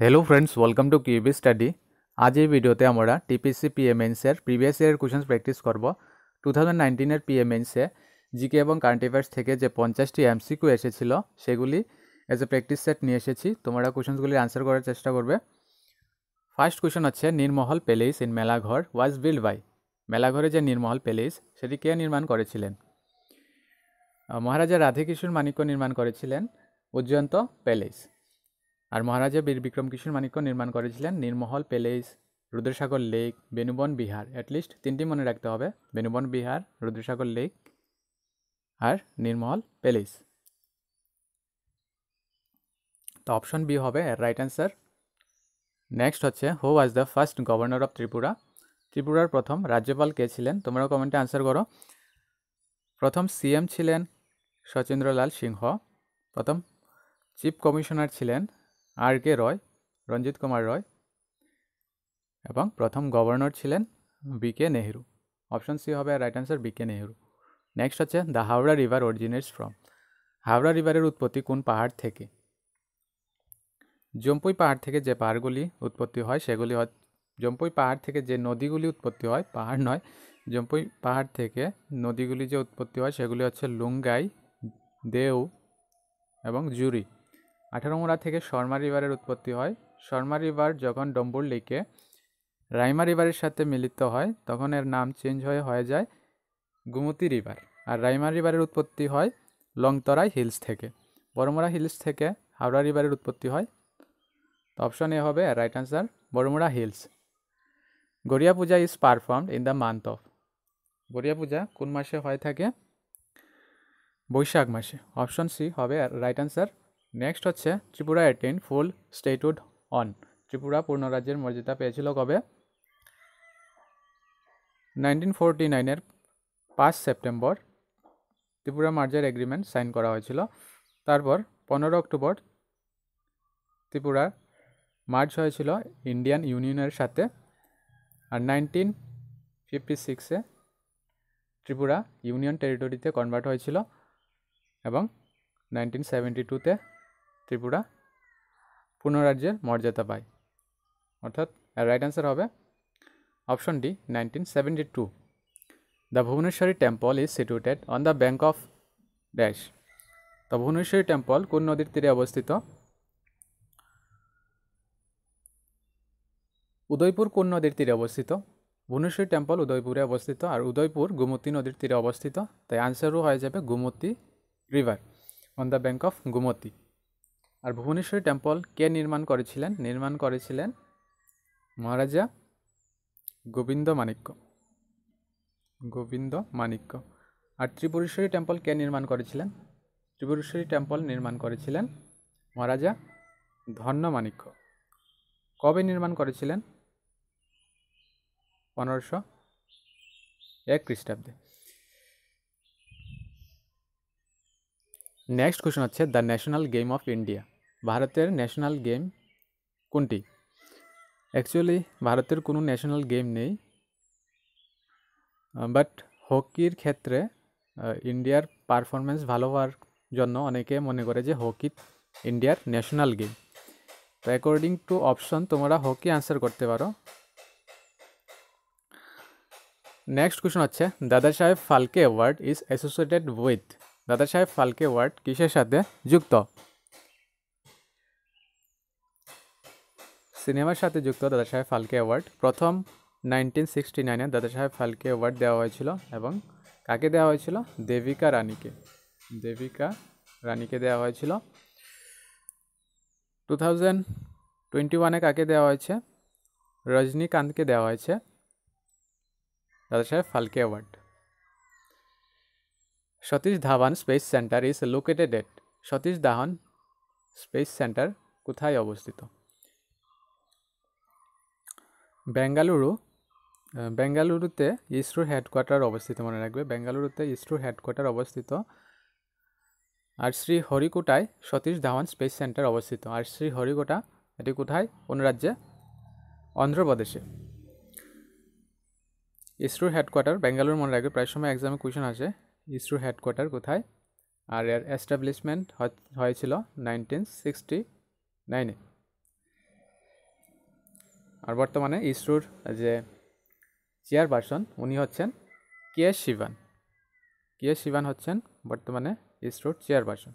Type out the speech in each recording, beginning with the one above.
Hello friends welcome to QB study আজ এই ভিডিওতে আমরা টিপিসি পিএমএনসের প্রিভিয়াস ইয়ারের কোশ্চেন্স প্র্যাকটিস করব টু থাউজেন্ড নাইনটিনের পিএমএনসে জিকে এবং কারেন্ট অ্যাফেয়ার্স থেকে যে পঞ্চাশটি এমসিকিউ এসেছিল সেগুলি এজ এ প্র্যাকটিস সেট নিয়ে এসেছি তোমরা কোশ্চেন্সগুলি আনসার করার চেষ্টা করবে ফার্স্ট কোশ্চেন হচ্ছে Neermahal palace in Melaghar was build by মেলাঘরে যে নির্মহল প্যালেস সেটি কে নির্মাণ করেছিলেন মহারাজা রাধেকিশোর মানিক্য নির্মাণ করেছিলেন উজ্জয়ন্ত প্যালেস আর মহারাজা বীর বিক্রম কিশোর মানিক্য নির্মাণ করেছিলেন Neermahal palace Rudrasagar lake Benuban Vihar at least তিনটি মনে রাখতে হবে বেনুবন বিহার রুদ্রসাগর লেক আর নির্মহল প্যালেস তো অপশন বি হবে রাইট অ্যান্সার নেক্সট হচ্ছে who was the first governor of Tripura ত্রিপুরার প্রথম রাজ্যপাল কে ছিলেন তোমরা কমেন্টে অ্যান্সার করো প্রথম সিএম ছিলেন সচেন্দ্রলাল সিংহ প্রথম চিফ কমিশনার ছিলেন আর কে রয় রঞ্জিত কুমার রয় এবং প্রথম গভর্নর ছিলেন B K Nehru option C হবে right answer B K Nehru next হচ্ছে the Howrah river originates from Howrah রিভারের উৎপত্তি কোন পাহাড় থেকে জম্পুই পাহাড় থেকে যে পাহাড়গুলি উৎপত্তি হয় সেগুলি হয় জম্পুই পাহাড় থেকে যে নদীগুলি উৎপত্তি হয় পাহাড় নয় জম্পুই পাহাড় থেকে নদীগুলি যে উৎপত্তি হয় সেগুলি হচ্ছে লুঙ্গাই দেউ এবং জুরি আঠারোমোড়া থেকে শর্মা রিভারের উৎপত্তি হয় শর্মা রিভার যখন ডম্বুর লেকে রাইমা রিভারের সাথে মিলিত হয় তখন এর নাম চেঞ্জ হয়ে হয়ে যায় গুমতি রিভার আর রাইমা রিভারের উৎপত্তি হয় লংতরাই হিলস থেকে বড়মোড়া হিলস থেকে হাওড়া রিভারের উৎপত্তি হয় তো অপশন এ হবে right answer Baramura hills Garia Puja is performed in the month of Garia Puja কোন মাসে হয়ে থাকে বৈশাখ মাসে অপশন সি হবে রাইট আনসার নেক্সট হচ্ছে Tripura attained full statehood on Tripura পূর্ণ রাজ্যের মর্যাদা পেয়েছিল কবে নাইনটিন ফোরটি নাইনের পাঁচ September Tripura merger agreement sign করা হয়েছিল তারপর পনেরো অক্টোবর ত্রিপুরার মার্চ হয়েছিল ইন্ডিয়ান ইউনিয়নের সাথে আর নাইনটিন ফিফটি সিক্সে ত্রিপুরা ইউনিয়ন টেরিটরিতে কনভার্ট হয়েছিল এবং নাইনটিন সেভেন্টি টুতে ত্রিপুরা পুনরাজ্যের মর্যাদা পায় অর্থাৎ রাইট অ্যান্সার হবে option D nineteen seventy two the Bhubaneswari temple is situated on the bank of dash the Bhubaneswari temple কোন নদীর তীরে অবস্থিত উদয়পুর কোন নদীর তীরে অবস্থিত ভুবনেশ্বরী টেম্পল উদয়পুরে অবস্থিত আর উদয়পুর গুমতি নদীর তীরে অবস্থিত তাই আনসারও হয়ে যাবে Gomati river on the bank of Gumti আর ভুবনেশ্বরী টেম্পল কে নির্মাণ করেছিলেন নির্মাণ করেছিলেন মহারাজা গোবিন্দ মাণিক্য গোবিন্দ মাণিক্য আর ত্রিপুরেশ্বরী টেম্পল কে নির্মাণ করেছিলেন ত্রিপুরেশ্বরী টেম্পল নির্মাণ করেছিলেন মহারাজা ধন্য মাণিক্য কবে নির্মাণ করেছিলেন পনেরোশো এক খ্রিস্টাব্দে নেক্সট কোশ্চেন হচ্ছে the national game of India ভারতের ন্যাশনাল গেম কোনটি অ্যাকচুয়ালি ভারতের কোনো ন্যাশনাল গেম নেই বাট হকির ক্ষেত্রে ইন্ডিয়ার পারফরমেন্স ভালো হওয়ার জন্য অনেকে মনে করে যে হকি ইন্ডিয়ার ন্যাশনাল গেম তো অ্যাকর্ডিং টু অপশন তোমরা হকি আনসার করতে পারো নেক্সট কোয়েশ্চন হচ্ছে Dadasaheb Phalke award is associated with Dadasaheb Phalke award কিসের সাথে যুক্ত সিনেমার সাথে যুক্ত সাহেব ফালকে অ্যাওয়ার্ড প্রথম নাইনটিন সিক্সটি নাইনে সাহেব ফালকে অ্যাওয়ার্ড দেওয়া হয়েছিল এবং কাকে দেওয়া হয়েছিল দেবিকা রানীকে দেবিকা রানীকে দেওয়া হয়েছিল টু থাউজেন্ড টোয়েন্টি ওয়ানে কাকে দেওয়া হয়েছে রজনীকান্তকে দেওয়া হয়েছে Saheb Phalke award Satish Dhawan space centre is located at Satish Dhawan space centre কোথায় অবস্থিত বেঙ্গালুরু বেঙ্গালুরুতে ইসরোর হেডকোয়ার্টার অবস্থিত মনে রাখবে বেঙ্গালুরুতে ইসরোর হেডকোয়ার্টার অবস্থিত আর শ্রী হরিকোটায় সতীশ ধাওয়ান স্পেস সেন্টার অবস্থিত আর শ্রী হরিকোটা এটি কোথায় কোন রাজ্যে অন্ধ্রপ্রদেশে ইসরোর হেডকোয়ার্টার বেঙ্গালুরু মনে রাখবে প্রায় সময় এক্সামে কোয়েশন আসে ইসরোর হেডকোয়ার্টার কোথায় আর এর এস্টাবলিশমেন্ট হয়েছিল নাইনটিন সিক্সটি নাইনে আর বর্তমানে ইসরোর যে চেয়ারপারসন উনি হচ্ছেন K S Sivan K S Sivan হচ্ছেন বর্তমানে ইসরোর chairperson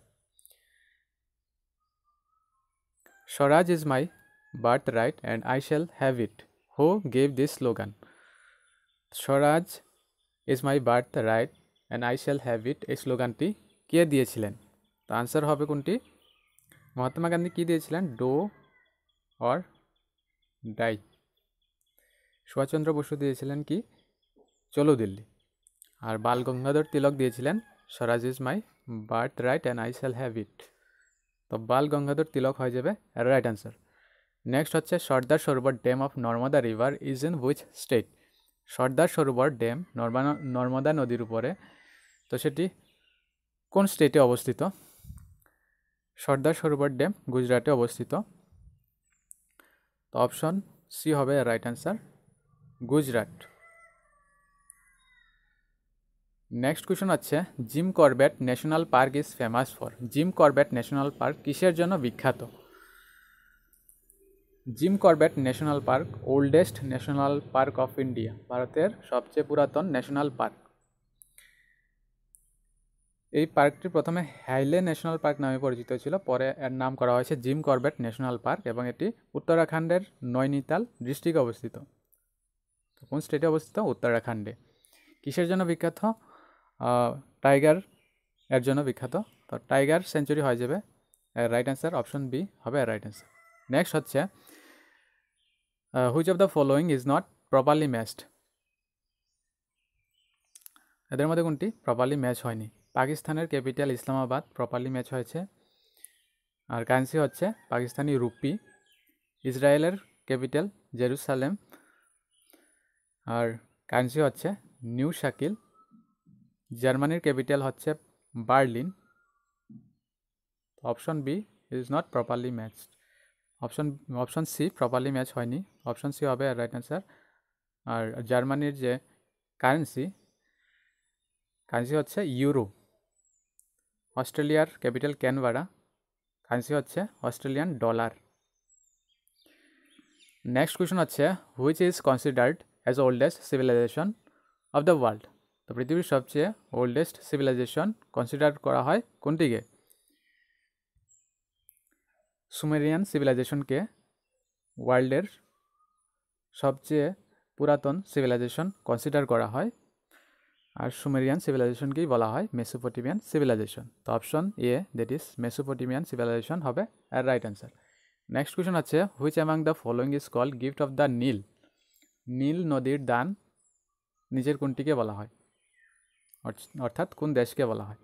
Swaraj is my birthright and I shall have it who gave this slogan Swaraj is my birthright and I shall have it এই স্লোগানটি কে দিয়েছিলেন তো আনসার হবে কোনটি মহাত্মা গান্ধী কী দিয়েছিলেন do or die Subhas Chandra Basu দিয়েছিলেন কি চলো দিল্লি আর বাল গঙ্গাধর তিলক দিয়েছিলেন Swaraj is my birthright and I shall have it তো বাল গঙ্গাধর তিলক হয়ে যাবে রাইট অ্যান্সার নেক্সট হচ্ছে Sardar Sarovar dam of Narmada river is in which state Sardar Sarovar dam Narma Narmada নদীর উপরে তো সেটি কোন স্টেটে অবস্থিত সর্দার সরোবর ড্যাম গুজরাটে অবস্থিত তো অপশন সি হবে right answer Gujarat next question হচ্ছে Jim Corbett national park is famous for Jim Corbett national park কিসের জন্য বিখ্যাত Jim Corbett national park oldest national park of India ভারতের সবচেয়ে পুরাতন ন্যাশনাল পার্ক এই পার্কটি প্রথমে হাইলে ন্যাশনাল পার্ক নামে পরিচিত ছিল পরে এর নাম করা হয়েছে জিম করবেট ন্যাশনাল পার্ক এবং এটি উত্তরাখণ্ডের নৈনিতাল ডিস্ট্রিক্টে অবস্থিত কোন স্টেটে অবস্থিত উত্তরাখণ্ডে কিসের জন্য বিখ্যাত টাইগার এর জন্য বিখ্যাত তো টাইগার সেঞ্চুরি হয়ে যাবে রাইট অ্যান্সার অপশন বি হবে রাইট অ্যান্সার নেক্সট হচ্ছে which of the following is not properly matched এদের মধ্যে কোনটি প্রপারলি ম্যাচ হয়নি পাকিস্তানের ক্যাপিটাল ইসলামাবাদ প্রপারলি ম্যাচ হয়েছে আর কারেন্সি হচ্ছে পাকিস্তানি রুপি ইসরায়েলের ক্যাপিটাল জেরুসালেম আর কারেন্সি হচ্ছে নিউ শাকিল জার্মানির ক্যাপিটাল হচ্ছে Berlin option B is not properly matched option option C properly match হয়নি অপশন সি হবে রাইট অ্যান্সার আর জার্মানির যে কারেন্সি কারেন্সি হচ্ছে ইউরো অস্ট্রেলিয়ার ক্যাপিটাল ক্যানভারা কারেন্সি হচ্ছে অস্ট্রেলিয়ান ডলার নেক্সট কোয়েশ্চন হচ্ছে which is considered as oldest civilization of the world তো পৃথিবীর সবচেয়ে ওল্ডেস্ট সিভিলাইজেশন কনসিডার করা হয় কোনটিকে সুমেরিয়ান সিভিলাইজেশনকে ওয়ার্ল্ডের সবচেয়ে পুরাতন সিভিলাইজেশন কনসিডার করা হয় আর সুমেরিয়ান সিভিলাইজেশনকেই বলা হয় মেসোপটেমিয়ান সিভিলাইজেশন তো option A that is Mesopotamian civilization হবে আর রাইট অ্যান্সার নেক্সট কোয়েশ্চন আছে which among the following is call gift of the Nile Nile নদীর দান নিজের কোনটিকে বলা হয় অর্থাৎ কোন দেশকে বলা হয়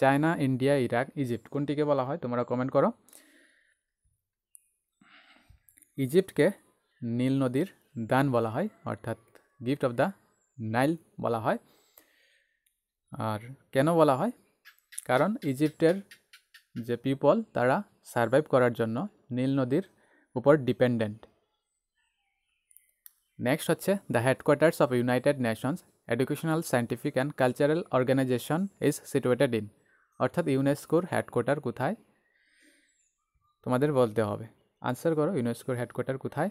চায়না ইন্ডিয়া ইরাক ইজিপ্ট কোনটিকে বলা হয় তোমরা কমেন্ট করো ইজিপ্টকে নীল নদীর দান বলা হয় অর্থাৎ গিফট অফ দ্য নাইল বলা হয় আর কেন বলা হয় কারণ ইজিপ্টের যে পিপল তারা সারভাইভ করার জন্য নীল নদীর উপর ডিপেন্ডেন্ট নেক্সট হচ্ছে the headquarters of United Nations Educational Scientific and Cultural Organization is situated in অর্থাৎ ইউনেস্কোর হেডকোয়ার্টার কোথায় তোমাদের বলতে হবে আনসার করো ইউনেস্কোর হেডকোয়ার্টার কোথায়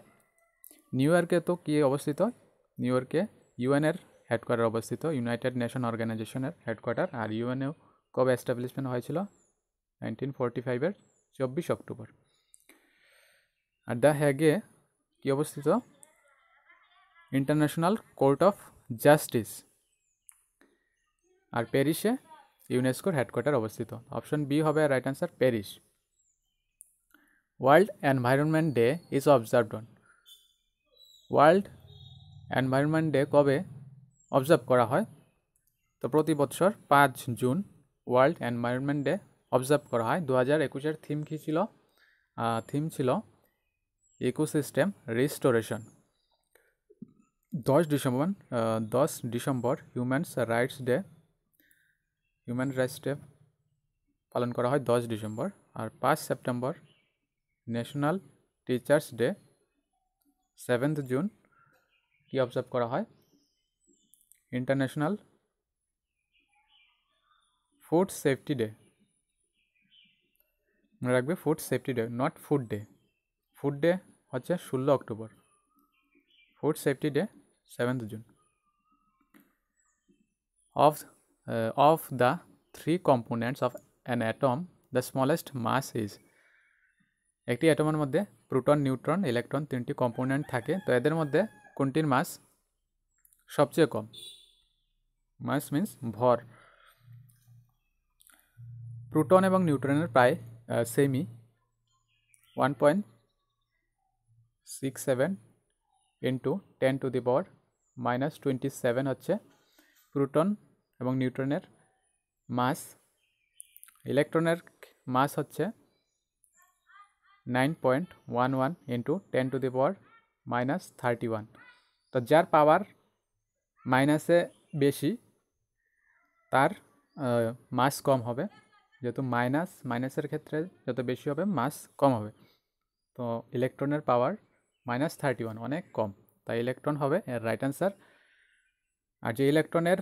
নিউ ইয়র্কে তো কী অবস্থিত নিউ ইয়র্কে ইউএনের হেডকোয়ার্টার অবস্থিত ইউনাইটেড নেশন অর্গানাইজেশনের হেডকোয়ার্টার আর ইউএনও e কবে এস্টাবলিশমেন্ট হয়েছিল নাইনটিন ফোরটি ফাইভের চব্বিশ অক্টোবর আর দ্য হ্যাগে কি অবস্থিত ইন্টারন্যাশনাল কোর্ট অফ জাস্টিস আর প্যারিসে ইউনেস্কোর হেডকোয়ার্টার অবস্থিত অপশন বি হবে right answer Paris World Environment Day is observed on World Environment Day কবে অবজার্ভ করা হয় তো প্রতি বছর পাঁচ June World Environment Day observe করা হয় দু হাজার একুশের থিম কী ছিল থিম ছিল ইকোসিস্টেম রিস্টোরেশন দশ ডিসেম্বর দশ December humans rights day human rights day পালন করা হয় দশ ডিসেম্বর আর পাঁচ September national teachers day seventh June কি অবজার্ভ করা হয় ইন্টারন্যাশনাল ফুড সেফটি ডে মনে রাখবে food safety day not food day food day হচ্ছে ষোলো October food safety day seventh June of of the three components of an atom the smallest mass is একটি অ্যাটমের মধ্যে proton neutron electron তিনটি component থাকে তো এদের মধ্যে কোনটির মাস সবচেয়ে কম মাস মিন্স ভর প্রোটন এবং নিউট্রনের প্রায় same one point six seven into ten to the power minus twenty seven হচ্ছে প্রোটন এবং নিউট্রনের মাস ইলেকট্রনের মাস হচ্ছে nine point one one into ten to the power minus thirty one তো যার পাওয়ার মাইনাসে বেশি তার মাস কম হবে যেহেতু মাইনাস মাইনাসের ক্ষেত্রে যত বেশি হবে মাস কম হবে তো ইলেকট্রনের পাওয়ার মাইনাস থার্টি ওয়ান অনেক কম তাই ইলেকট্রন হবে এর রাইট অ্যান্সার আর যে ইলেকট্রনের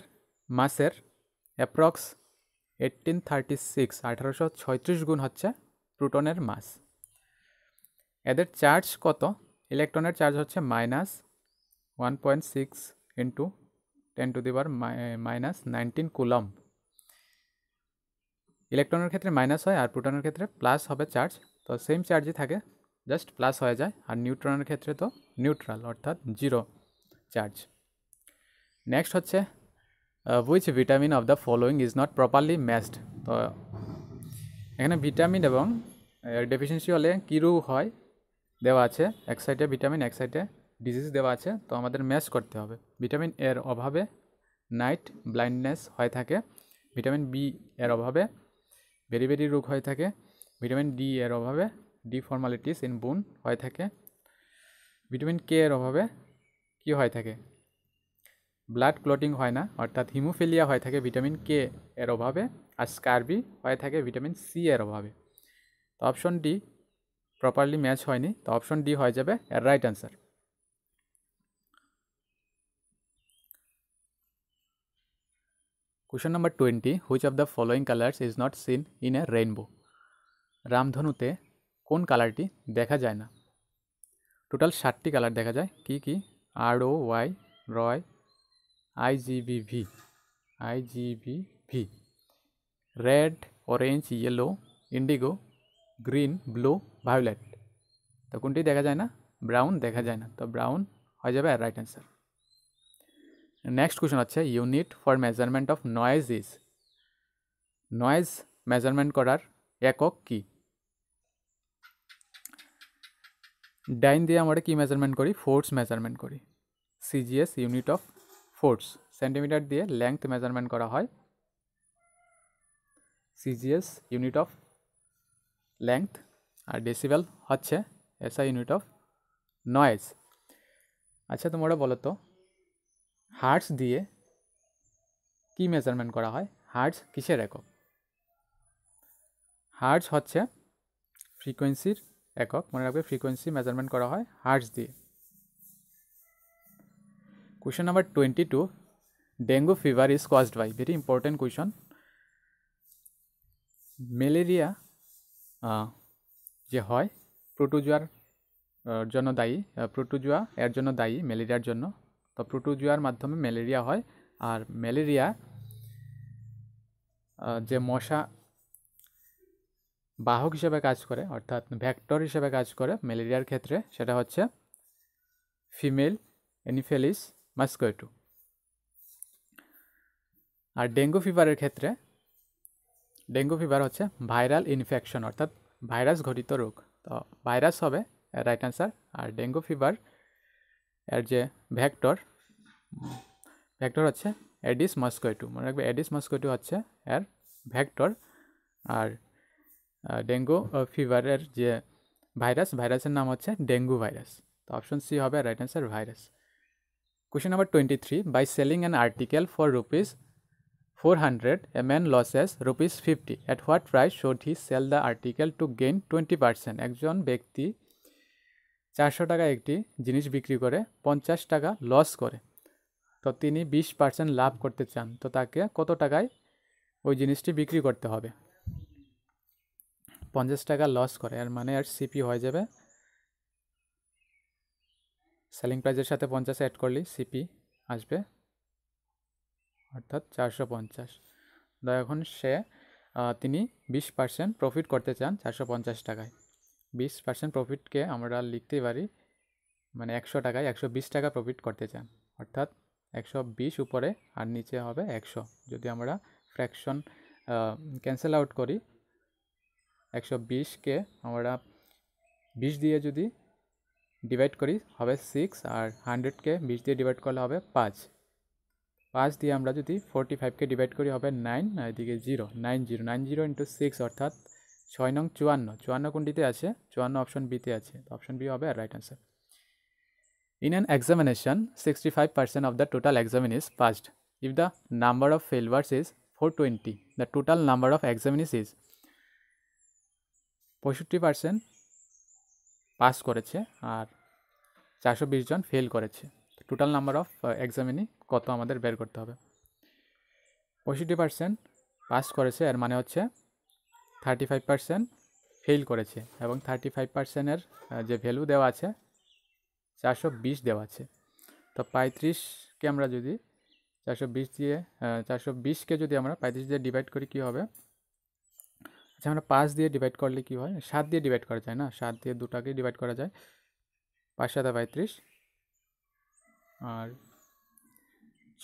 মাসের অ্যাপ্রক্স এইটিন থার্টি সিক্স আঠারোশো ছয়ত্রিশ গুণ হচ্ছে প্রোটনের মাস এদের চার্জ কত ইলেকট্রনের চার্জ হচ্ছে minus one point six into ten to the power minus nineteen coulomb ইলেকট্রনের ক্ষেত্রে মাইনাস হয় আর প্রোটনের ক্ষেত্রে প্লাস হবে চার্জ তো সেম চার্জই থাকে জাস্ট প্লাস হয়ে যায় আর নিউট্রনের ক্ষেত্রে তো নিউট্রাল অর্থাৎ জিরো চার্জ নেক্সট হচ্ছে which vitamin of the following is not properly matched তো এখানে ভিটামিন এবং ডেফিসিয়েন্সি হলে কিরু হয় দেওয়া আছে এক সাইডে ভিটামিন এক সাইডে ডিজিজ দেওয়া আছে তো আমাদের ম্যাচ করতে হবে ভিটামিন এর অভাবে নাইট ব্লাইন্ডনেস হয়ে থাকে ভিটামিন বি এর অভাবে বেরিবেরি রোগ হয়ে থাকে ভিটামিন ডি এর অভাবে ডিফর্মালিটিস ইন বোন হয়ে থাকে ভিটামিন কে এর অভাবে কি হয়ে থাকে ব্লাড ক্লটিং হয় না অর্থাৎ হিমোফিলিয়া হয়ে থাকে ভিটামিন কে এর অভাবে আর স্কার্বি হয়ে থাকে ভিটামিন সি এর অভাবে তো অপশন ডি প্রপারলি ম্যাচ হয়নি তো অপশন ডি হয়ে যাবে right answer Question number 20. Which of the following colors is not seen in a rainbow? রামধনুতে কোন কালারটি দেখা যায় না টোটাল ষাটটি কালার দেখা যায় কি কি R O Y Roy IGBV IGBV red orange yellow indigo green blue violet তো কোনটি দেখা যায় না ব্রাউন দেখা যায় না তো ব্রাউন হয়ে যাবে রাইট অ্যান্সার নেক্সট क्वेश्चन হচ্ছে unit for measurement of noise is noise measurement করার একক কি ডাইন দিয়ে আমরা কি মেজারমেন্ট করি ফোর্স মেজারমেন্ট করি CGS unit of force centimetre দিয়ে লেংথ মেজারমেন্ট করা হয় সিজিএস ইউনিট অফ লেংথ আর ডেসিবেল হচ্ছে এসআই ইউনিট অফ নয়েজ আচ্ছা তোমরা বলো তো হার্টস দিয়ে কি মেজারমেন্ট করা হয় হার্টস কিসের একক হার্টস হচ্ছে ফ্রিকোয়েন্সির একক মনে রাখবে ফ্রিকোয়েন্সি মেজারমেন্ট করা হয় হার্টস দিয়ে question number twenty two dengue fever is caused by very important question malaria যে হয় প্রোটোজোয়ার জন্য দায়ী প্রোটোজোয়া এর জন্য দায়ী ম্যালেরিয়ার জন্য বা প্রোটোজুয়ার মাধ্যমে ম্যালেরিয়া হয় আর ম্যালেরিয়া যে মশা বাহক হিসেবে কাজ করে অর্থাৎ ভ্যাক্টর হিসেবে কাজ করে ম্যালেরিয়ার ক্ষেত্রে সেটা হচ্ছে ফিমেল এনিফেলিস মাস্কোয়েটু আর ডেঙ্গু ফিভারের ক্ষেত্রে ডেঙ্গু ফিভার হচ্ছে ভাইরাল ইনফেকশন অর্থাৎ ভাইরাস ঘটিত রোগ তো ভাইরাস হবে রাইট অ্যান্সার আর ডেঙ্গু ফিভার এর যে ভ্যাক্টর ভেক্টর হচ্ছে অ্যাডিস মাস্কয় টু মনে রাখবে অ্যাডিস মাস্কয় টু হচ্ছে এর ভেক্টর আর ডেঙ্গু ফিভারের যে ভাইরাস ভাইরাসের নাম হচ্ছে ডেঙ্গু ভাইরাস তো অপশন সি হবে right answer virus question number twenty three by selling an article for rupees four hundred a man loses rupees fifty at what price should he sell the article to gain twenty percent একজন ব্যক্তি চারশো টাকা একটি জিনিস বিক্রি করে পঞ্চাশ টাকা লস করে তো তিনি বিশ পার্সেন্ট লাভ করতে চান তো তাকে কত টাকায় ওই জিনিসটি বিক্রি করতে হবে পঞ্চাশ টাকা লস করে আর মানে আর সিপি হয়ে যাবে সেলিং প্রাইজের সাথে পঞ্চাশ অ্যাড করলে সিপি আসবে অর্থাৎ চারশো পঞ্চাশ তো এখন সে তিনি বিশ পার্সেন্ট প্রফিট করতে চান চারশো পঞ্চাশ টাকায় বিশ পার্সেন্ট প্রফিটকে আমরা লিখতে পারি মানে একশো টাকায় একশো বিশ টাকা প্রফিট করতে চান অর্থাৎ একশো বিশ উপরে আর নিচে হবে একশো যদি আমরা ফ্র্যাকশন ক্যান্সেল আউট করি একশো বিশকে আমরা বিশ দিয়ে যদি ডিভাইড করি হবে সিক্স আর হান্ড্রেডকে বিশ দিয়ে ডিভাইড করলে হবে পাঁচ পাঁচ দিয়ে আমরা যদি ফোরটি ফাইভকে ডিভাইড করি হবে নাইন আর এদিকে zero nine zero nine zero into six অর্থাৎ ছয় নং চুয়ান্ন চুয়ান্ন কোনটিতে আছে চুয়ান্ন অপশন বিতে আছে অপশন বি হবে right answer In an examination, 65% of the total examination is passed. If the number of failures is 420, the total number of examinations is পঁয়ষট্টি পার্সেন্ট পাস করেছে আর চারশো বিশ জন ফেল করেছে টোটাল নাম্বার অফ এক্সামিনি কত আমাদের বের করতে হবে পঁয়ষট্টি পার্সেন্ট পাস করেছে এর মানে হচ্ছে থার্টি ফাইভ পার্সেন্ট ফেল করেছে এবং থার্টি ফাইভ পার্সেন্টের যে ভ্যালু দেওয়া আছে চারশো বিশ দেওয়া আছে তো পঁয়ত্রিশকে আমরা যদি চারশো বিশ দিয়ে চারশো বিশকে যদি আমরা পঁয়ত্রিশ দিয়ে ডিভাইড করি কী হবে আচ্ছা আমরা পাঁচ দিয়ে ডিভাইড করলে কী হয় সাত দিয়ে ডিভাইড করা যায় না সাত দিয়ে দুটাকে ডিভাইড করা যায় পাঁচ সাতা পঁয়ত্রিশ আর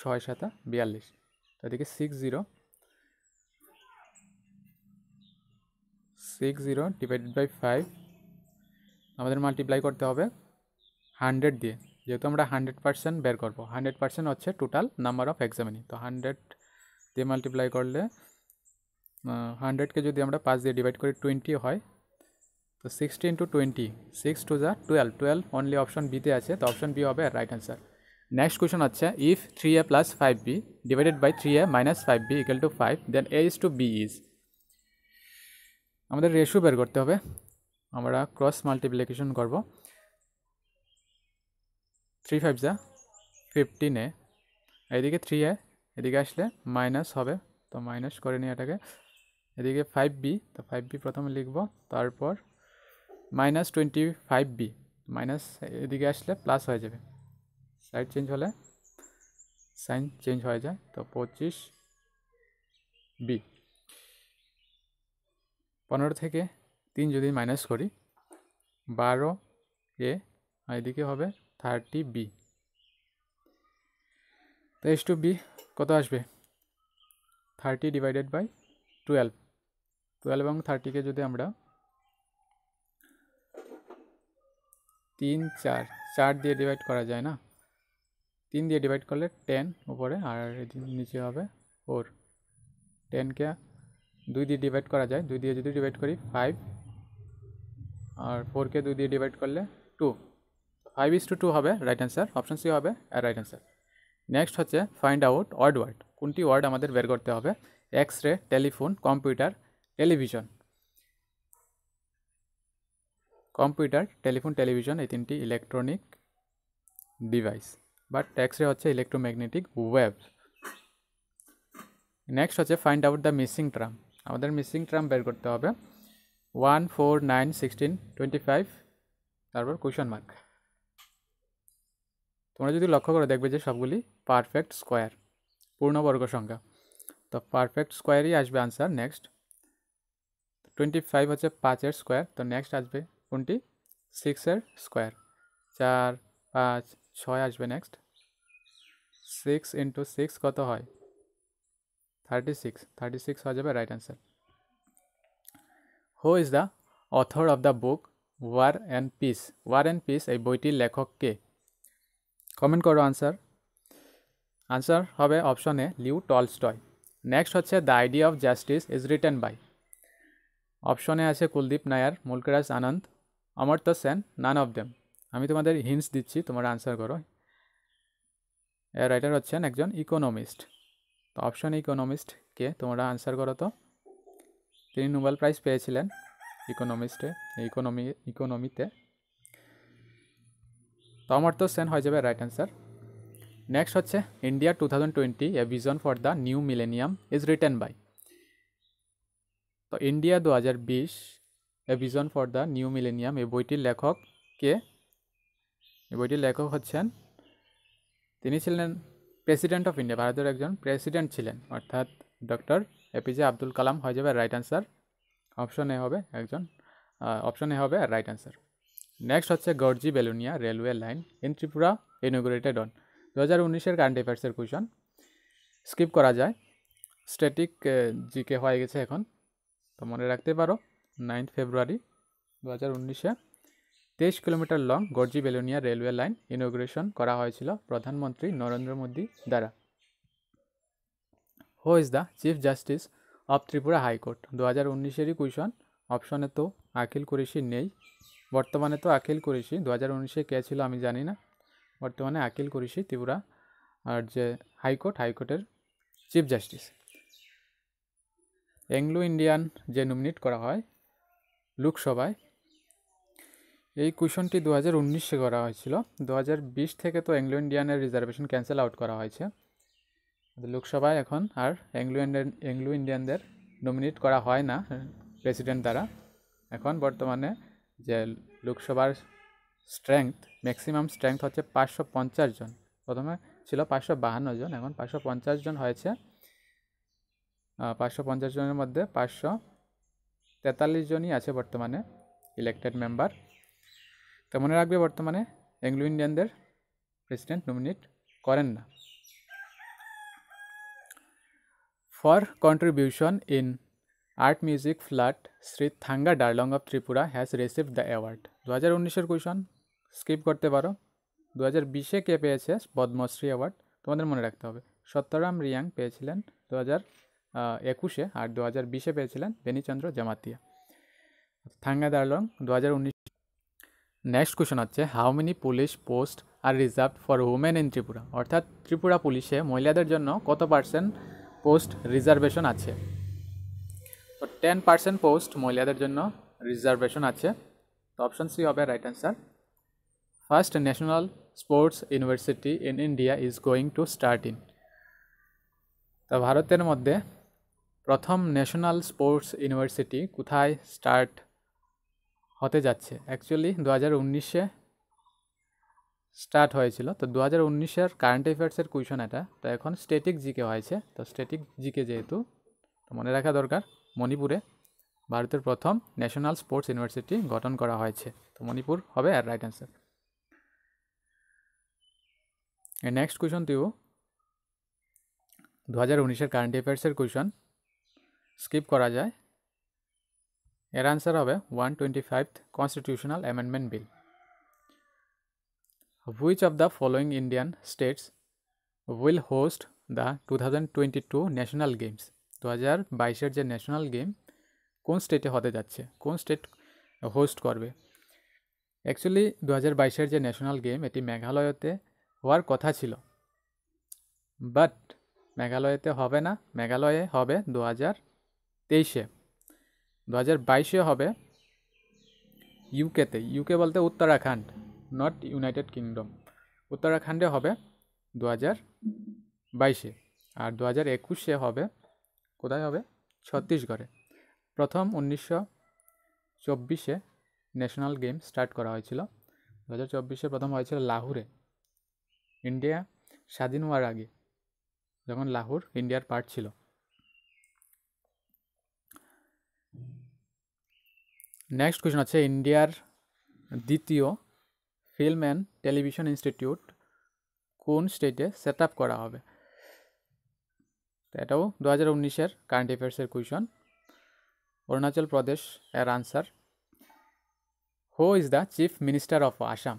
ছয় সাতা বিয়াল্লিশ তো এদিকে six zero six zero divided by five আমাদের মাল্টিপ্লাই করতে হবে হান্ড্রেড দিয়ে যেহেতু আমরা হান্ড্রেড পার্সেন্ট বের করবো হান্ড্রেড পার্সেন্ট হচ্ছে টোটাল নাম্বার অফ এক্সামিনি তো হান্ড্রেড দিয়ে মাল্টিপ্লাই করলে হান্ড্রেডকে যদি আমরা পাঁচ দিয়ে ডিভাইড করি টোয়েন্টি হয় তো sixty into twenty six two যা টুয়েলভ টুয়েলভ অনলি অপশন বিতে আছে তো অপশন বি হবে রাইট অ্যান্সার নেক্সট কোয়েশন হচ্ছে if three a plus five b divided by three a minus five b equal to five then a is to b is আমাদের ratio বের করতে হবে আমরা ক্রস মাল্টিপ্লিকেশন করবো three five যা ফিফটিনে এদিকে থ্রি এ এদিকে আসলে মাইনাস হবে তো মাইনাস করে নিই এটাকে এদিকে ফাইভ বি তো ফাইভ বি প্রথমে লিখব তারপর minus twenty five b minus এদিকে আসলে প্লাস হয়ে যাবে সাইড চেঞ্জ হলে সাইন চেঞ্জ হয়ে যায় তো পঁচিশ বি পনেরো থেকে তিন যদি মাইনাস করি বারো এ এদিকে হবে থার্টি বি তো এস টু বি কত আসবে thirty divided by twelve twelve এবং থার্টিকে যদি আমরা তিন চার চার দিয়ে ডিভাইড করা যায় না তিন দিয়ে ডিভাইড করলে টেন উপরে আর নিচে হবে ফোর টেনকে দুই দিয়ে ডিভাইড করা যায় দুই দিয়ে যদি ডিভাইড করি ফাইভ আর ফোরকে দুই দিয়ে ডিভাইড করলে two five is to two হবে রাইট অ্যান্সার অপশান সি হবে রাইট অ্যান্সার নেক্সট হচ্ছে ফাইন্ড আউট ওয়ার্ড ওয়ার্ড কোনটি ওয়ার্ড আমাদের বের করতে হবে X ray telephone computer television computer telephone television এই তিনটি electronic device but X ray হচ্ছে ইলেকট্রোম্যাগনেটিক ওয়েভ নেক্সট হচ্ছে find out the missing term আমাদের মিসিং ট্রাম বের করতে হবে one four nine sixteen twenty five তারপর কোয়েশন মার্ক তোমরা যদি লক্ষ্য করে দেখবে যে সবগুলি পারফেক্ট স্কোয়ার পূর্ণবর্গ সংখ্যা তো পারফেক্ট স্কোয়ারই আসবে আনসার নেক্সট টোয়েন্টি ফাইভ হচ্ছে পাঁচের স্কোয়ার তো নেক্সট আসবে কোনটি সিক্সের স্কোয়ার চার পাঁচ ছয় আসবে নেক্সট সিক্স ইন্টু সিক্স কত হয় থার্টি সিক্স থার্টি সিক্স হয়ে যাবে right answer who is the author of the book war and peace war and peace এই বইটির লেখককে কমেন্ট করো আনসার আনসার হবে option A Leo Tolstoy next হচ্ছে the idea of justice is written by অপশনে আছে Kuldip Nayar Mulkraj Anand Amartya Sen none of them আমি তোমাদের হিন্টস দিচ্ছি তোমরা আনসার করো এর রাইটার হচ্ছেন একজন ইকোনমিস্ট তো অপশন ইকোনমিস্টকে তোমরা আনসার করো তো তিনি নোবেল প্রাইজ পেয়েছিলেন ইকোনমিস্টে ইকোনমি ইকোনমিতে তো আমার তো সেন হয়ে যাবে রাইট অ্যান্সার নেক্সট হচ্ছে India two thousand twenty a vision for the new millennium is written by তো ইন্ডিয়া দু হাজার বিশ a vision for the new millennium এ বইটির লেখক কে এ বইটির লেখক হচ্ছেন তিনি ছিলেন প্রেসিডেন্ট অফ ইন্ডিয়া ভারতের একজন প্রেসিডেন্ট ছিলেন অর্থাৎ ডক্টর এপিজে আব্দুল কালাম হয়ে যাবে রাইট অ্যান্সার অপশন এ হবে একজন অপশন এ হবে রাইট অ্যান্সার নেক্সট হচ্ছে Garji Belonia railway line in Tripura inaugurated on দু হাজার উনিশের কারেন্ট অ্যাফেয়ার্সের কোয়েশন স্কিপ করা যায় স্ট্যাটিক জিকে হয়ে গেছে এখন তো মনে রাখতে পারো নাইন্থ ফেব্রুয়ারি দু হাজার উনিশে তেইশ kilometre long Garji Belonia railway line inauguration করা হয়েছিল প্রধানমন্ত্রী নরেন্দ্র মোদী দ্বারা who is the chief justice of Tripura high court দু হাজার উনিশেরই কুইশন অপশনে তো আখিল কুরেশি নেই বর্তমানে তো আকিল করেছি দু হাজার উনিশে কে ছিল আমি জানি না বর্তমানে আকিল করেছি ত্রিপুরা আর যে হাইকোর্ট হাইকোর্টের চিফ জাস্টিস অ্যাংলো ইন্ডিয়ান যে নমিনেট করা হয় লোকসভায় এই কুশনটি দু হাজার উনিশে করা হয়েছিল দু হাজার বিশ থেকে তো অ্যাংলো ইন্ডিয়ানের রিজার্ভেশন ক্যান্সেল আউট করা হয়েছে লোকসভায় এখন আর অ্যাংলো ইন্ডিয়ান অ্যাংলো ইন্ডিয়ানদের নমিনেট করা হয় না প্রেসিডেন্ট দ্বারা এখন বর্তমানে যে লোকসভার স্ট্রেংথ ম্যাক্সিমাম স্ট্রেংথ হচ্ছে পাঁচশো পঞ্চাশ জন প্রথমে ছিল পাঁচশো বাহান্ন জন এখন পাঁচশো পঞ্চাশ জন হয়েছে পাঁচশো পঞ্চাশ জনের মধ্যে পাঁচশো তেতাল্লিশ জনই আছে বর্তমানে ইলেক্টেড মেম্বার তো মনে রাখবে বর্তমানে অ্যাংলো ইন্ডিয়ানদের প্রেসিডেন্ট নমিনেট করেন না for contribution in art music flat Shri Thanga Darlong of Tripura has receive the award দু হাজার উনিশের কুইশন স্কিপ করতে পারো দু হাজার বিশে কে পেয়েছে পদ্মশ্রী অ্যাওয়ার্ড তোমাদের মনে রাখতে হবে সত্যরাম রিয়াং পেয়েছিলেন দু হাজার একুশে আর দু হাজার বিশে পেয়েছিলেন বেনিচন্দ্র জামাতিয়া থাঙ্গা দার্লং দু হাজার উনিশ নেক্সট কুয়েশন হচ্ছে how many police post are reserve for women in Tripura অর্থাৎ ত্রিপুরা পুলিশে মহিলাদের জন্য কত পার্সেন্ট পোস্ট রিজার্ভেশন আছে টেন পার্সেন্ট পোস্ট মহিলাদের জন্য রিজার্ভেশন আছে তো অপশন সি হবে right answer first national sports university in India is going to start in তো ভারতের মধ্যে প্রথম ন্যাশনাল স্পোর্টস ইউনিভার্সিটি কোথায় স্টার্ট হতে যাচ্ছে অ্যাকচুয়ালি দু হাজার উনিশে স্টার্ট হয়েছিল তো দু হাজার উনিশের কারেন্ট অ্যাফেয়ার্সের কুইশন এটা তো এখন স্টেটিক জিকে হয়েছে তো স্টেটিক জিকে যেহেতু তো মনে রাখা দরকার মণিপুরে ভারতের প্রথম ন্যাশনাল স্পোর্টস ইউনিভার্সিটি গঠন করা হয়েছে তো মণিপুর হবে আর রাইট অ্যান্সার নেক্সট কুয়েশন দিব দু হাজার উনিশের কারেন্ট অ্যাফেয়ার্সের কুয়েশন স্কিপ করা যায় এর আনসার হবে one twenty five constitutional amendment bill of the following Indian states will host the two thousand twenty two national games দু হাজার বাইশের যে ন্যাশনাল গেম কোন স্টেটে হতে যাচ্ছে কোন স্টেট হোস্ট করবে অ্যাকচুয়ালি দু হাজার বাইশের যে ন্যাশনাল গেম এটি মেঘালয়তে হওয়ার কথা ছিল বাট মেঘালয়তে হবে না মেঘালয়ে হবে দু হাজার তেইশে দু হাজার বাইশে হবে ইউকেতে ইউকে বলতে উত্তরাখণ্ড নট ইউনাইটেড কিংডম উত্তরাখণ্ডে হবে দু হাজার বাইশে আর দু হাজার একুশে হবে কোথায় হবে ছত্তিশগড়ে প্রথম উনিশশো চব্বিশে ন্যাশনাল গেম স্টার্ট করা হয়েছিল দু হাজার চব্বিশে প্রথম হয়েছিল লাহোরে ইন্ডিয়া স্বাধীন হওয়ার আগে যখন লাহোর ইন্ডিয়ার পার্ট ছিল নেক্সট কোয়েশন আছে ইন্ডিয়ার দ্বিতীয় ফিল্ম অ্যান্ড টেলিভিশন ইনস্টিটিউট কোন স্টেটে সেট আপ করা হবে তো এটাও দু হাজার উনিশের কারেন্ট অ্যাফেয়ার্সের কুইশন অরুণাচল প্রদেশ এর answer who is the chief minister of Assam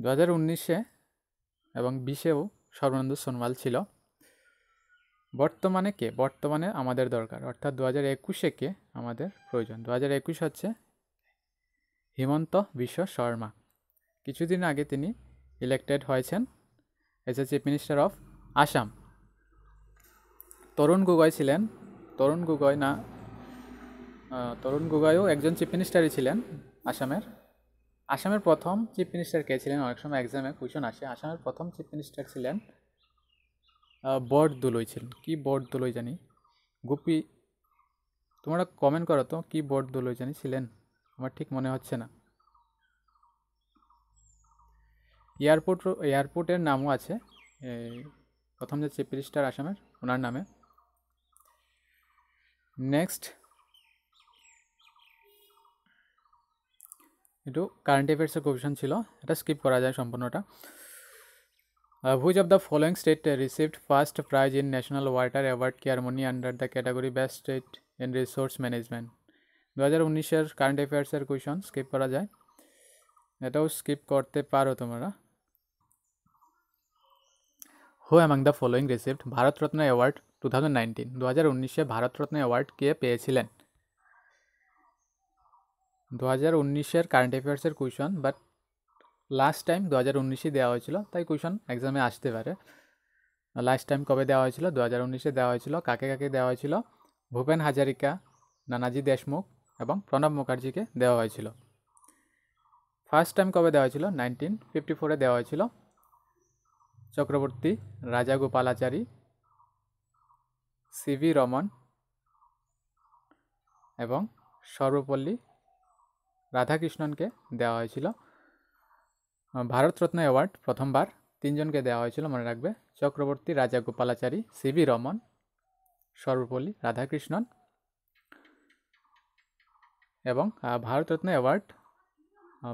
দু হাজার উনিশে এবং বিশেও সর্বানন্দ সোনোয়াল ছিল বর্তমানে কে বর্তমানে আমাদের দরকার অর্থাৎ দু হাজার একুশে কে আমাদের প্রয়োজন দু হাজার একুশ হচ্ছে হিমন্ত বিশ্ব শর্মা কিছুদিন আগে তিনি ইলেক্টেড হয়েছেন as a chief minister of Assam Tarun Gogoi ছিলেন তরুণ গগৈ না তরুণ গগৈও একজন চিফ মিনিস্টারই ছিলেন আসামের আসামের প্রথম চিফ মিনিস্টার কে ছিলেন অনেক সময় এক্সামে কুইশন আসে আসামের প্রথম চিফ মিনিস্টার ছিলেন দুলই ছিলেন কি দুলই জানি গুপি তোমরা কমেন্ট করো তো কি দুলই জানি ছিলেন আমার ঠিক মনে হচ্ছে না এয়ারপোর্ট এয়ারপোর্টের নামও আছে প্রথম যে চিফ মিনিস্টার আসামের ওনার নামে নেক্সট একটু কারেন্ট অ্যাফেয়ার্সের কোভিশন ছিল এটা স্কিপ করা যায় সম্পূর্ণটা which of the following state received first prize in national water award ceremony under the category best state in resource management দু হাজার উনিশের কারেন্ট অ্যাফেয়ার্সের কোয়েশন স্কিপ করা যায় এটাও স্কিপ করতে পারো তোমরা who among the following received Bharat Ratna award two thousand nineteen দু হাজার উনিশে ভারতরত্ন অ্যাওয়ার্ড কে পেয়েছিলেন দু হাজার উনিশের কারেন্ট অ্যাফেয়ার্সের কুইশন বাট লাস্ট টাইম দু হাজার উনিশে দেওয়া হয়েছিল তাই কুইশন এক্সামে আসতে পারে লাস্ট টাইম কবে দেওয়া হয়েছিল দু হাজার উনিশে দেওয়া হয়েছিল কাকে কাকে দেওয়া হয়েছিল ভূপেন হাজারিকা নানাজি দেশমুখ এবং প্রণব মুখার্জিকে দেওয়া হয়েছিল ফার্স্ট টাইম কবে দেওয়া হয়েছিল নাইনটিন ফিফটি ফোরে দেওয়া হয়েছিল চক্রবর্তী রাজাগোপালাচারী সি সিভি রমন এবং সর্বপল্লী রাধাকৃষ্ণনকে দেওয়া হয়েছিল ভারতরত্ন অ্যাওয়ার্ড প্রথমবার তিনজনকে দেওয়া হয়েছিল মনে রাখবে চক্রবর্তী রাজাগোপালাচারী সি সিভি রমন সর্বপল্লী রাধাকৃষ্ণন এবং ভারতরত্ন অ্যাওয়ার্ড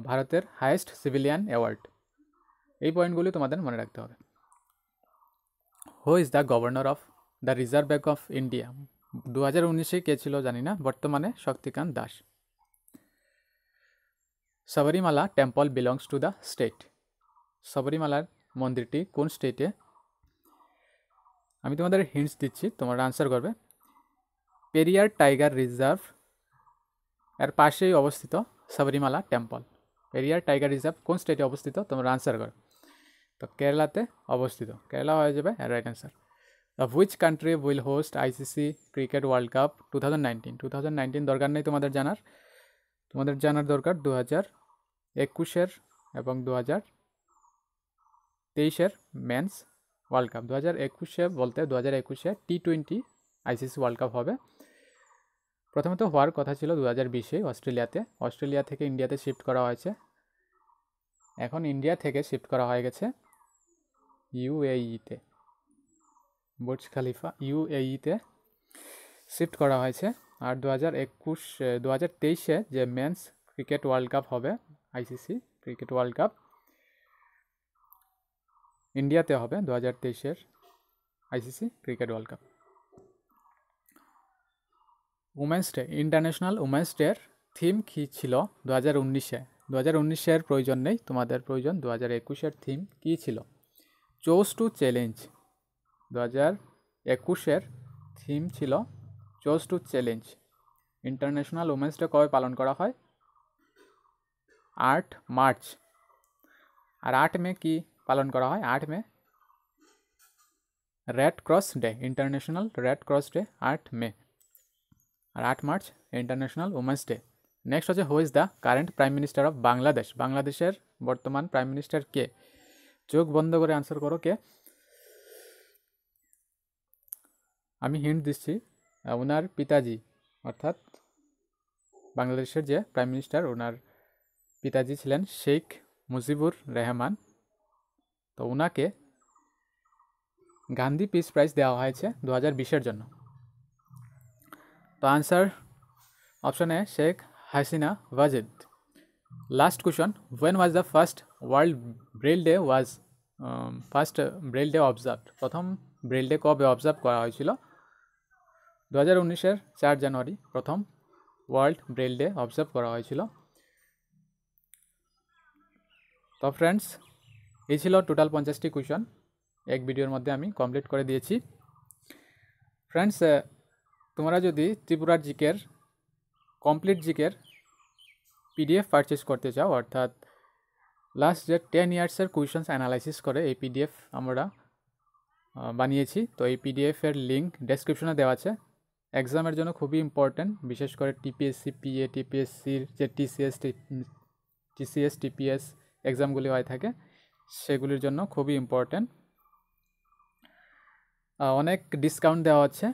ভারতের হায়েস্ট সিভিলিয়ান অ্যাওয়ার্ড এই পয়েন্টগুলি তোমাদের মনে রাখতে হবে who is the governor of the reserve bank of India দু হাজার উনিশে কে ছিল জানি না বর্তমানে Shaktikanta Das Sabarimala temple belongs to the state সবরিমালার মন্দিরটি কোন স্টেটে আমি তোমাদের হিন্টস দিচ্ছি তোমার আনসার করবে পেরিয়ার টাইগার রিজার্ভ এর পাশেই অবস্থিত Sabarimala temple Periyar tiger reserve কোন স্টেটে অবস্থিত তোমরা আনসার করবে তো কেরালাতে অবস্থিত কেরালা হয়ে যাবে right answer the which country will host ICC cricket world cup two thousand two thousand nineteen দরকার নেই তোমাদের জানার তোমাদের জানার দরকার দু হাজার একুশের এবং দু হাজার তেইশের মেন্স ওয়ার্ল্ড কাপ দু হাজার একুশে বলতে দু হাজার একুশে T twenty ICC world cup হবে প্রথমত হওয়ার কথা ছিল দু হাজার বিশে অস্ট্রেলিয়াতে অস্ট্রেলিয়া থেকে ইন্ডিয়াতে শিফট করা হয়েছে এখন ইন্ডিয়া থেকে শিফট করা হয়ে গেছে ইউএইতে বোর্জ খালিফা ইউএইতে শিফট করা হয়েছে আর দু হাজার একুশ দু হাজার তেইশে যে মেন্স ক্রিকেট ওয়ার্ল্ড কাপ হবে আইসিসি ক্রিকেট ওয়ার্ল্ড কাপ ইন্ডিয়াতে হবে দু হাজার তেইশের ICC cricket world cup women's day international women's ডের থিম কী ছিল দু হাজার উনিশে দু হাজার উনিশের প্রয়োজন নেই তোমাদের প্রয়োজন দু হাজার একুশের থিম কী ছিল চোজ টু চ্যালেঞ্জ দু হাজার একুশের থিম ছিল choose to challenge international women's day কবে পালন করা হয় আট মার্চ আর আট মে কি পালন করা হয় আট মে red cross day international red cross day আট মে আর আট মার্চ ইন্টারন্যাশনাল উমেন্স ডে নেক্সট হচ্ছে who is the current prime minister of Bangladesh বাংলাদেশের বর্তমান প্রাইম মিনিস্টার কে চোখ বন্ধ করে অ্যান্সার করো কে আমি হিন্ট দিচ্ছি ওনার পিতাজি অর্থাৎ বাংলাদেশের যে প্রাইম মিনিস্টার ওনার পিতাজি ছিলেন শেখ মুজিবুর রেহমান তো ওনাকে গান্ধী পিস প্রাইজ দেওয়া হয়েছে দু হাজার বিশের জন্য তো অ্যান্সার অপশানে Sheikh Hasina Wazed last question when was the first world braille day was first braille day observe প্রথম ব্রেল ডে কবে অবজার্ভ করা হয়েছিল দু হাজার উনিশের চার জানুয়ারি প্রথম ওয়ার্ল্ড ব্রেল ডে অবজার্ভ করা হয়েছিল তো ফ্রেন্ডস এই ছিল টোটাল পঞ্চাশটি কুয়েশন এক ভিডিওর মধ্যে আমি কমপ্লিট করে দিয়েছি ফ্রেন্ডস তোমরা যদি ত্রিপুরার জিকের কমপ্লিট জিকের পিডিএফ পারচেস করতে চাও অর্থাৎ লাস্ট যে টেন ইয়ার্সের কুয়েশনস অ্যানালাইসিস করে এই পিডিএফ আমরা বানিয়েছি তো এই পিডিএফের লিঙ্ক ডেসক্রিপশনে দেওয়া আছে এক্সামের জন্য খুবই ইম্পর্ট্যান্ট বিশেষ করে টিপিএসসি পিএ টিপিএসসির যে টিসিএস টিসিএস টিপিএস এক্সামগুলি হয়ে থাকে সেগুলির জন্য খুবই ইম্পর্ট্যান্ট অনেক ডিসকাউন্ট দেওয়া আছে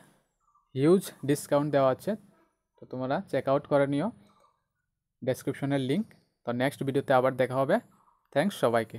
হিউজ ডিসকাউন্ট দেওয়া আছে তো তোমরা চেক আউট করে নিও ডেসক্রিপশনের লিংক তো নেক্সট ভিডিওতে আবার দেখা হবে থ্যাঙ্কস সবাইকে